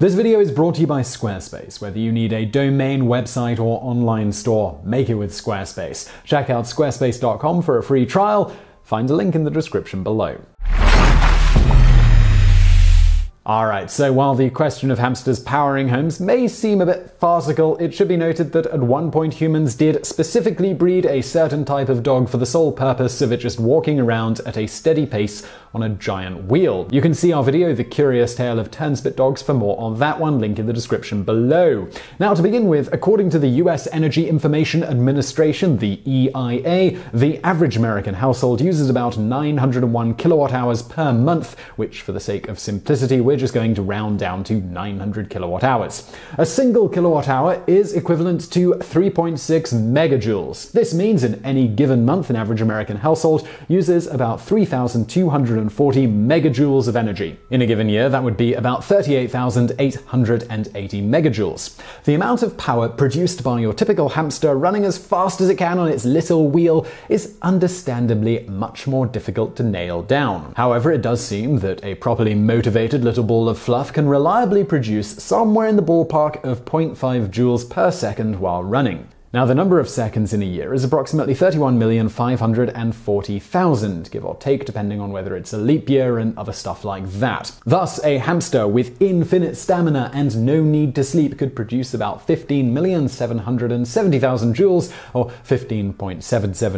This video is brought to you by Squarespace. Whether you need a domain, website, or online store, make it with Squarespace. Check out squarespace.com for a free trial. Find a link in the description below. Alright, so while the question of hamsters powering homes may seem a bit farcical, it should be noted that at one point humans did specifically breed a certain type of dog for the sole purpose of it just walking around at a steady pace on a giant wheel. You can see our video, The Curious Tale of Turnspit Dogs, for more on that one, link in the description below. Now, to begin with, according to the US Energy Information Administration, the EIA, the average American household uses about 901 kilowatt hours per month, which, for the sake of simplicity, we're just going to round down to 900 kilowatt hours. A single kilowatt hour is equivalent to 3.6 megajoules. This means in any given month, an average American household uses about 3,240 megajoules of energy. In a given year, that would be about 38,880 megajoules. The amount of power produced by your typical hamster running as fast as it can on its little wheel is understandably much more difficult to nail down. However, it does seem that a properly motivated little ball of fluff can reliably produce somewhere in the ballpark of 0.5 joules per second while running. Now, the number of seconds in a year is approximately 31,540,000, give or take, depending on whether it's a leap year and other stuff like that. Thus, a hamster with infinite stamina and no need to sleep could produce about 15,770,000 joules, or 15.77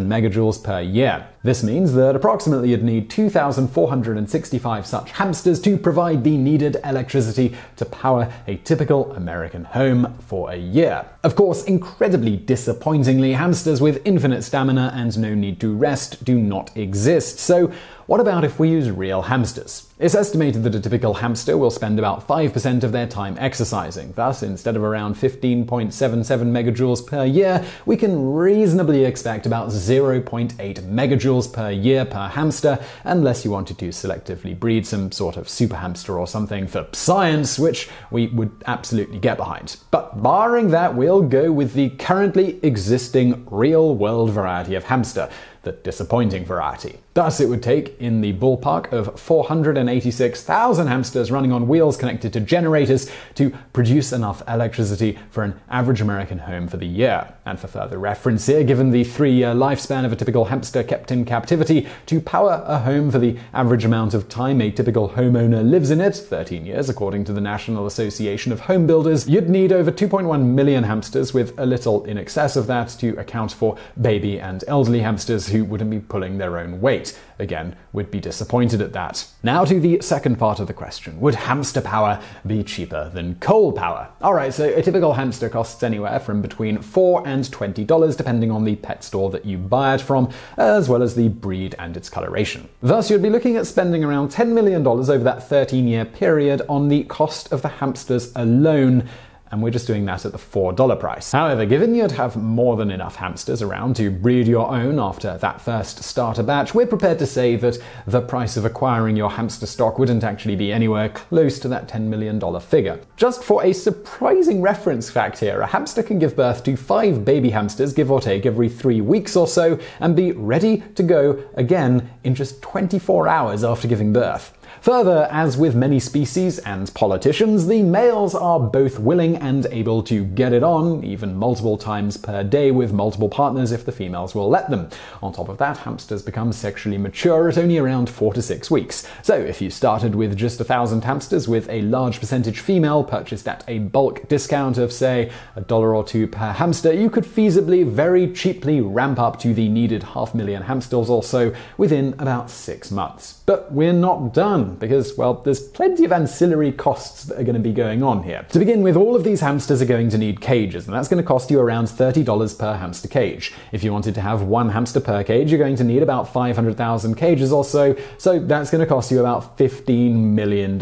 megajoules per year. This means that approximately you'd need 2,465 such hamsters to provide the needed electricity to power a typical American home for a year. Of course, incredibly disappointingly, hamsters with infinite stamina and no need to rest do not exist. So, what about if we use real hamsters? It's estimated that a typical hamster will spend about 5% of their time exercising. Thus, instead of around 15.77 megajoules per year, we can reasonably expect about 0.8 megajoules per year per hamster, unless you wanted to selectively breed some sort of super hamster or something for science, which we would absolutely get behind. But barring that, we'll go with the currently existing real world variety of hamster, the disappointing variety. Thus, it would take, in the ballpark of 486,000 hamsters running on wheels connected to generators, to produce enough electricity for an average American home for the year. And for further reference here, given the three year lifespan of a typical hamster kept in captivity, to power a home for the average amount of time a typical homeowner lives in it, 13 years according to the National Association of Home Builders, you'd need over 2.1 million hamsters, with a little in excess of that to account for baby and elderly hamsters who wouldn't be pulling their own weight. Again, would be disappointed at that. Now to the second part of the question Would hamster power be cheaper than coal power? Alright, so a typical hamster costs anywhere from between $4 and $20, depending on the pet store that you buy it from, as well as the breed and its coloration. Thus, you'd be looking at spending around $10 million over that 13 year period on the cost of the hamsters alone and we're just doing that at the $4 price. However, given you'd have more than enough hamsters around to breed your own after that first starter batch, we're prepared to say that the price of acquiring your hamster stock wouldn't actually be anywhere close to that $10 million figure. Just for a surprising reference fact here, a hamster can give birth to five baby hamsters, give or take, every three weeks or so, and be ready to go again in just 24 hours after giving birth. Further, as with many species and politicians, the males are both willing and able to get it on, even multiple times per day with multiple partners if the females will let them. On top of that, hamsters become sexually mature at only around four to six weeks. So if you started with just a thousand hamsters with a large percentage female purchased at a bulk discount of, say, a dollar or two per hamster, you could feasibly very cheaply ramp up to the needed half million hamsters or so within about six months. But we're not done because, well, there's plenty of ancillary costs that are going to be going on here. To begin with, all of these hamsters are going to need cages, and that's going to cost you around $30 per hamster cage. If you wanted to have one hamster per cage, you're going to need about 500,000 cages or so, so that's going to cost you about $15 million.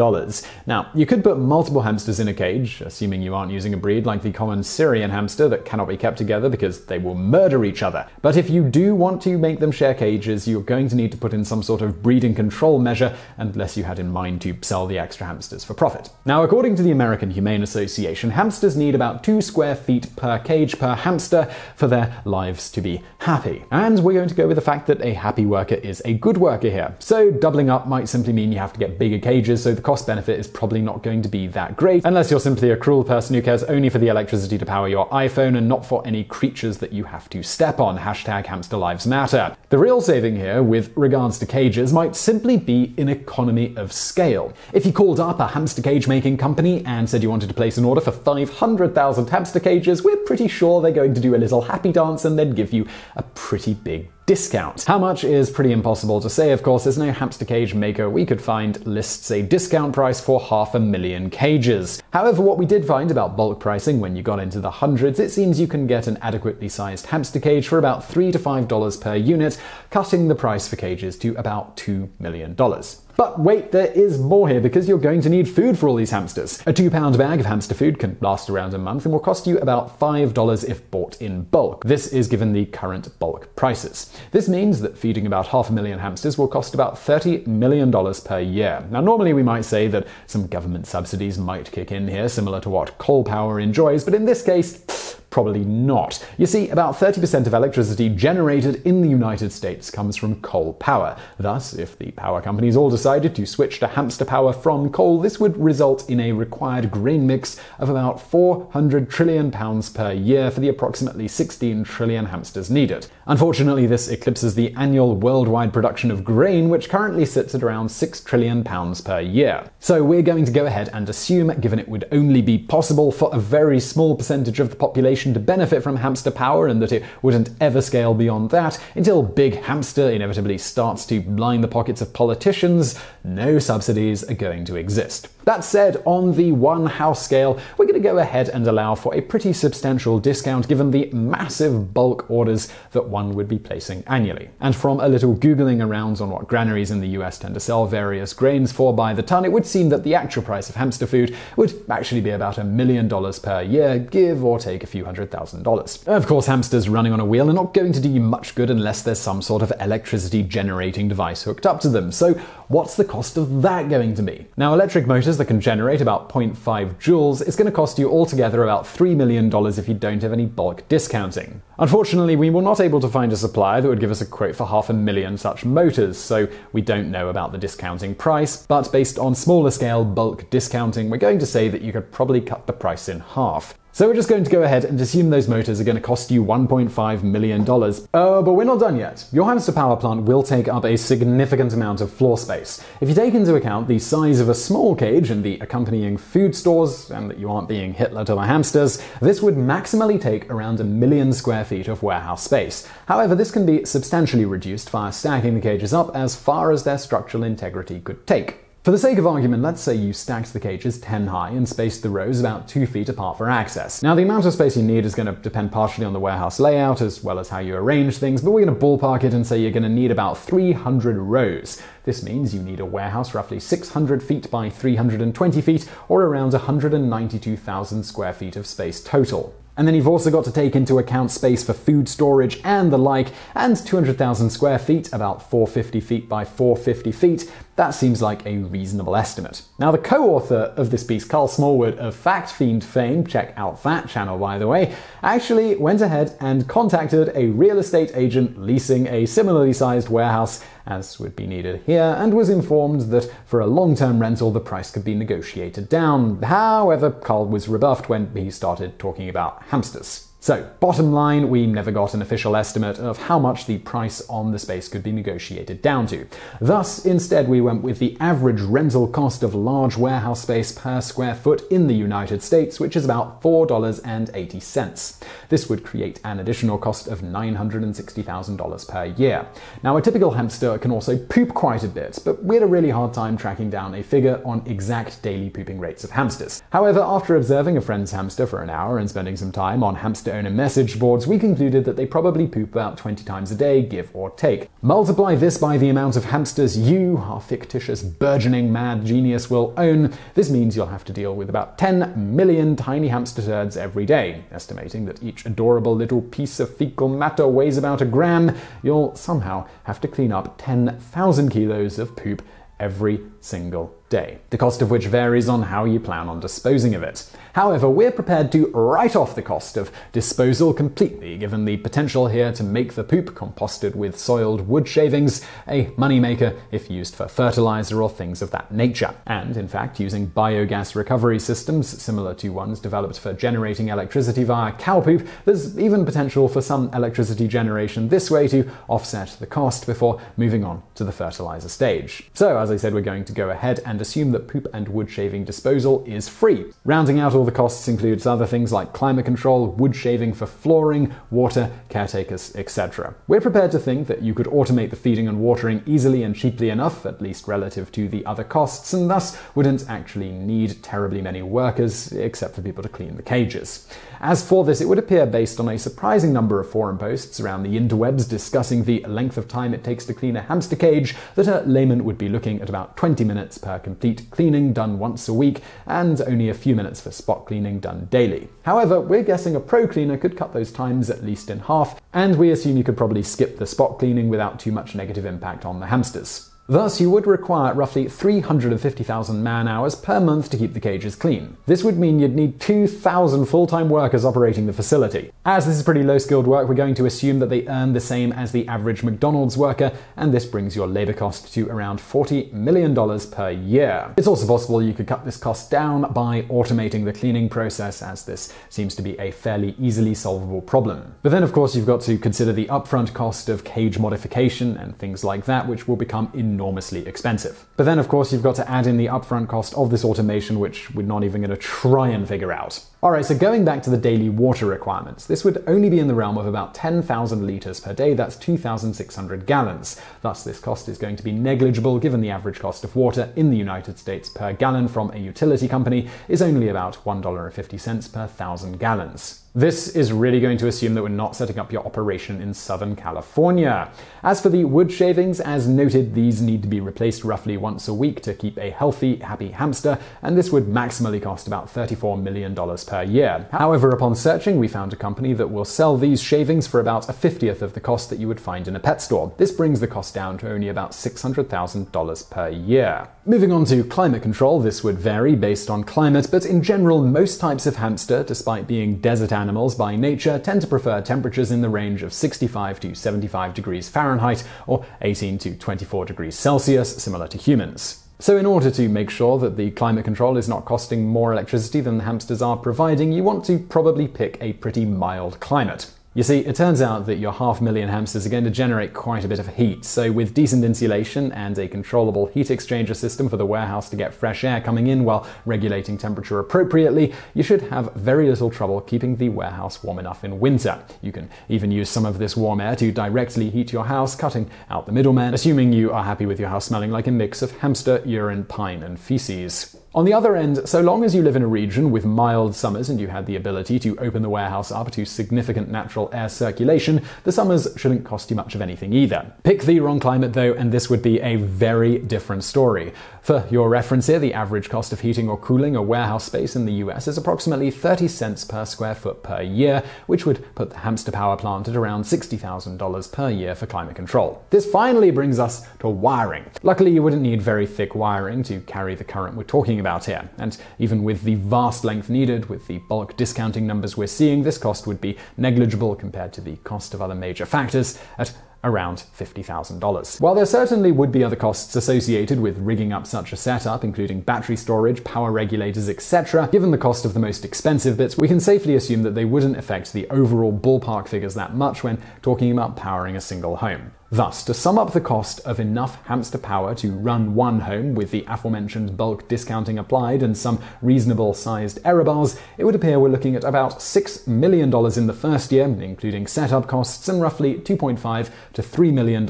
Now, you could put multiple hamsters in a cage, assuming you aren't using a breed like the common Syrian hamster that cannot be kept together because they will murder each other. But if you do want to make them share cages, you're going to need to put in some sort of breeding control control measure unless you had in mind to sell the extra hamsters for profit. Now, according to the American Humane Association, hamsters need about two square feet per cage per hamster for their lives to be happy. And we're going to go with the fact that a happy worker is a good worker here. So, doubling up might simply mean you have to get bigger cages, so the cost benefit is probably not going to be that great, unless you're simply a cruel person who cares only for the electricity to power your iPhone and not for any creatures that you have to step on. Hashtag hamster lives matter. The real saving here, with regards to cages, might simply simply be an economy of scale. If you called up a hamster cage making company and said you wanted to place an order for 500,000 hamster cages, we're pretty sure they're going to do a little happy dance and then give you a pretty big discount. How much is pretty impossible to say, of course. There's no hamster cage maker we could find lists a discount price for half a million cages. However, what we did find about bulk pricing when you got into the hundreds, it seems you can get an adequately sized hamster cage for about three to five dollars per unit cutting the price for cages to about $2 million. But wait, there is more here because you're going to need food for all these hamsters. A two pound bag of hamster food can last around a month and will cost you about $5 if bought in bulk. This is given the current bulk prices. This means that feeding about half a million hamsters will cost about $30 million per year. Now, normally we might say that some government subsidies might kick in here, similar to what coal power enjoys, but in this case, Probably not. You see, about 30% of electricity generated in the United States comes from coal power. Thus, if the power companies all decided to switch to hamster power from coal, this would result in a required grain mix of about 400 trillion pounds per year for the approximately 16 trillion hamsters needed. Unfortunately, this eclipses the annual worldwide production of grain, which currently sits at around 6 trillion pounds per year. So we're going to go ahead and assume, given it would only be possible for a very small percentage of the population population to benefit from hamster power and that it wouldn't ever scale beyond that until Big Hamster inevitably starts to line the pockets of politicians, no subsidies are going to exist. That said, on the one house scale, we're going to go ahead and allow for a pretty substantial discount given the massive bulk orders that one would be placing annually. And from a little Googling around on what granaries in the US tend to sell various grains for by the ton, it would seem that the actual price of hamster food would actually be about a million dollars per year, give or take a few hundred thousand dollars. Of course, hamsters running on a wheel are not going to do you much good unless there's some sort of electricity generating device hooked up to them. So, what's the cost of that going to be? Now, electric motors that can generate about 0.5 joules is going to cost you altogether about $3 million if you don't have any bulk discounting. Unfortunately, we were not able to find a supplier that would give us a quote for half a million such motors, so we don't know about the discounting price, but based on smaller scale bulk discounting, we're going to say that you could probably cut the price in half. So we're just going to go ahead and assume those motors are going to cost you $1.5 million. Uh, but we're not done yet. Your hamster power plant will take up a significant amount of floor space. If you take into account the size of a small cage and the accompanying food stores, and that you aren't being Hitler to the hamsters, this would maximally take around a million square feet of warehouse space. However, this can be substantially reduced via stacking the cages up as far as their structural integrity could take. For the sake of argument, let's say you stacked the cages 10 high and spaced the rows about 2 feet apart for access. Now, the amount of space you need is going to depend partially on the warehouse layout as well as how you arrange things, but we're going to ballpark it and say you're going to need about 300 rows. This means you need a warehouse roughly 600 feet by 320 feet, or around 192,000 square feet of space total. And then you've also got to take into account space for food storage and the like, and 200,000 square feet, about 450 feet by 450 feet, that seems like a reasonable estimate. Now, the co author of this piece, Carl Smallwood of Fact Fiend fame, check out that channel by the way, actually went ahead and contacted a real estate agent leasing a similarly sized warehouse as would be needed here, and was informed that for a long term rental the price could be negotiated down. However, Carl was rebuffed when he started talking about hamsters. So, bottom line, we never got an official estimate of how much the price on the space could be negotiated down to. Thus, instead, we went with the average rental cost of large warehouse space per square foot in the United States, which is about $4.80. This would create an additional cost of $960,000 per year. Now, a typical hamster can also poop quite a bit, but we had a really hard time tracking down a figure on exact daily pooping rates of hamsters. However, after observing a friend's hamster for an hour and spending some time on hamster own a message boards, we concluded that they probably poop about 20 times a day, give or take. Multiply this by the amount of hamsters you, our fictitious, burgeoning mad genius, will own. This means you'll have to deal with about 10 million tiny hamster turds every day. Estimating that each adorable little piece of fecal matter weighs about a gram, you'll somehow have to clean up 10,000 kilos of poop every single day, the cost of which varies on how you plan on disposing of it. However, we're prepared to write off the cost of disposal completely, given the potential here to make the poop composted with soiled wood shavings a moneymaker if used for fertilizer or things of that nature. And in fact, using biogas recovery systems similar to ones developed for generating electricity via cow poop, there's even potential for some electricity generation this way to offset the cost before moving on to the fertilizer stage. So, as I said, we're going to go ahead and assume that poop and wood shaving disposal is free. Rounding out all the costs includes other things like climate control, wood shaving for flooring, water, caretakers, etc. We're prepared to think that you could automate the feeding and watering easily and cheaply enough, at least relative to the other costs, and thus wouldn't actually need terribly many workers, except for people to clean the cages. As for this, it would appear based on a surprising number of forum posts around the interwebs discussing the length of time it takes to clean a hamster cage that a layman would be looking at about 20 minutes per complete cleaning done once a week and only a few minutes for spot cleaning done daily. However, we're guessing a pro cleaner could cut those times at least in half, and we assume you could probably skip the spot cleaning without too much negative impact on the hamsters. Thus, you would require roughly 350,000 man hours per month to keep the cages clean. This would mean you'd need 2,000 full time workers operating the facility. As this is pretty low skilled work, we're going to assume that they earn the same as the average McDonald's worker, and this brings your labor cost to around $40 million per year. It's also possible you could cut this cost down by automating the cleaning process, as this seems to be a fairly easily solvable problem. But then, of course, you've got to consider the upfront cost of cage modification and things like that, which will become in enormously expensive. But then, of course, you've got to add in the upfront cost of this automation, which we're not even going to try and figure out. All right, so going back to the daily water requirements, this would only be in the realm of about 10,000 litres per day, that's 2,600 gallons. Thus, this cost is going to be negligible given the average cost of water in the United States per gallon from a utility company is only about $1.50 per thousand gallons. This is really going to assume that we're not setting up your operation in Southern California. As for the wood shavings, as noted, these need to be replaced roughly once a week to keep a healthy, happy hamster, and this would maximally cost about $34 million per year. However, upon searching, we found a company that will sell these shavings for about a 50th of the cost that you would find in a pet store. This brings the cost down to only about $600,000 per year. Moving on to climate control, this would vary based on climate, but in general, most types of hamster, despite being desert animals by nature, tend to prefer temperatures in the range of 65 to 75 degrees Fahrenheit or 18 to 24 degrees Celsius, similar to humans. So, in order to make sure that the climate control is not costing more electricity than the hamsters are providing, you want to probably pick a pretty mild climate. You see, it turns out that your half million hamsters are going to generate quite a bit of heat, so with decent insulation and a controllable heat exchanger system for the warehouse to get fresh air coming in while regulating temperature appropriately, you should have very little trouble keeping the warehouse warm enough in winter. You can even use some of this warm air to directly heat your house, cutting out the middleman, assuming you are happy with your house smelling like a mix of hamster, urine, pine, and feces. On the other end, so long as you live in a region with mild summers and you had the ability to open the warehouse up to significant natural air circulation, the summers shouldn't cost you much of anything either. Pick the wrong climate though, and this would be a very different story. For your reference here, the average cost of heating or cooling a warehouse space in the US is approximately 30 cents per square foot per year, which would put the hamster power plant at around $60,000 per year for climate control. This finally brings us to wiring. Luckily, you wouldn't need very thick wiring to carry the current we're talking talking about here. And even with the vast length needed, with the bulk discounting numbers we're seeing, this cost would be negligible compared to the cost of other major factors at around $50,000. While there certainly would be other costs associated with rigging up such a setup, including battery storage, power regulators, etc., given the cost of the most expensive bits, we can safely assume that they wouldn't affect the overall ballpark figures that much when talking about powering a single home. Thus, to sum up the cost of enough hamster power to run one home with the aforementioned bulk discounting applied and some reasonable sized error bars, it would appear we're looking at about $6 million in the first year, including setup costs, and roughly 2.5 to $3 million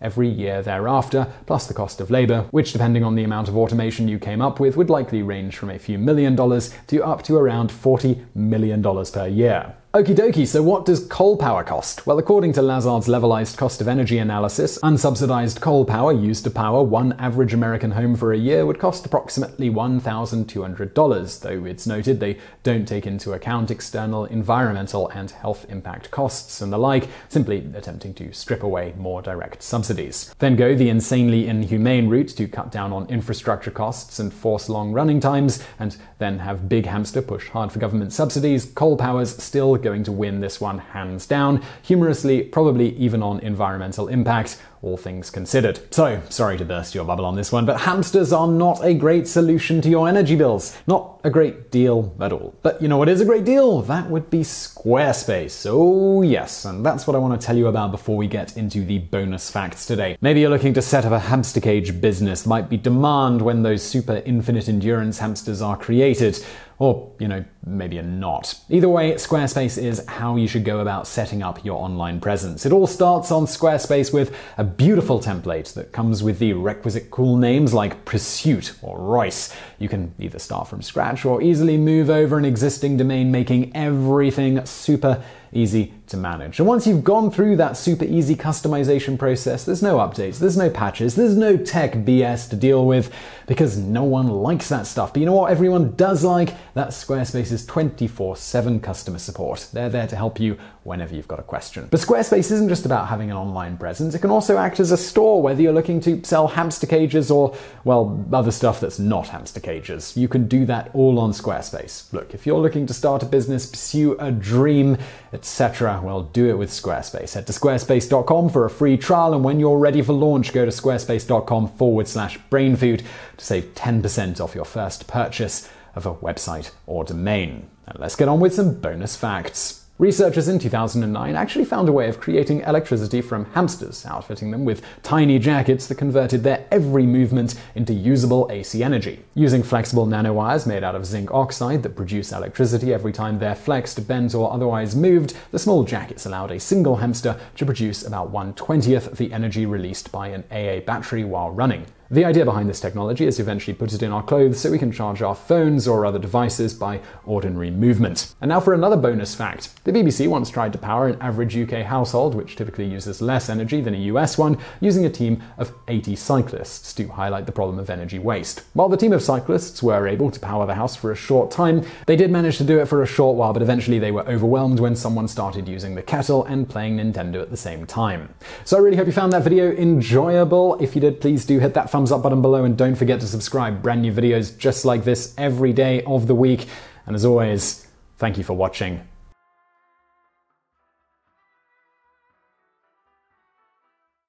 every year thereafter, plus the cost of labor, which, depending on the amount of automation you came up with, would likely range from a few million dollars to up to around $40 million per year. Okie dokie, so what does coal power cost? Well, according to Lazard's levelized cost of energy analysis, unsubsidized coal power used to power one average American home for a year would cost approximately $1,200, though it's noted they don't take into account external environmental and health impact costs and the like, simply attempting to strip away more direct subsidies. Then go the insanely inhumane route to cut down on infrastructure costs and force long running times, and then have Big Hamster push hard for government subsidies, coal power's still going to win this one hands down, humorously, probably even on environmental impact all things considered. So, sorry to burst your bubble on this one, but hamsters are not a great solution to your energy bills. Not a great deal at all. But you know what is a great deal? That would be Squarespace. Oh, yes, and that's what I want to tell you about before we get into the bonus facts today. Maybe you're looking to set up a hamster cage business, might be demand when those super infinite endurance hamsters are created. Or, you know, maybe you're not. Either way, Squarespace is how you should go about setting up your online presence. It all starts on Squarespace with a beautiful template that comes with the requisite cool names like Pursuit or Royce. You can either start from scratch or easily move over an existing domain, making everything super easy to manage. And once you've gone through that super easy customization process, there's no updates, there's no patches, there's no tech BS to deal with because no one likes that stuff. But you know what everyone does like? That Squarespace's 24 7 customer support. They're there to help you whenever you've got a question. But Squarespace isn't just about having an online presence, it can also act as a store, whether you're looking to sell hamster cages or, well, other stuff that's not hamster cages. You can do that all on Squarespace. Look, if you're looking to start a business, pursue a dream, it's etc., well, do it with Squarespace. Head to squarespace.com for a free trial, and when you're ready for launch, go to squarespace.com forward slash brainfood to save 10% off your first purchase of a website or domain. Now, let's get on with some bonus facts. Researchers in 2009 actually found a way of creating electricity from hamsters, outfitting them with tiny jackets that converted their every movement into usable AC energy. Using flexible nanowires made out of zinc oxide that produce electricity every time they're flexed, bent, or otherwise moved, the small jackets allowed a single hamster to produce about 1 20th the energy released by an AA battery while running. The idea behind this technology is to eventually put it in our clothes so we can charge our phones or other devices by ordinary movement. And now for another bonus fact. The BBC once tried to power an average UK household, which typically uses less energy than a US one, using a team of 80 cyclists to highlight the problem of energy waste. While the team of cyclists were able to power the house for a short time, they did manage to do it for a short while, but eventually they were overwhelmed when someone started using the kettle and playing Nintendo at the same time. So I really hope you found that video enjoyable. If you did, please do hit that thumbs up button below, and don't forget to subscribe. Brand new videos just like this every day of the week. And as always, thank you for watching.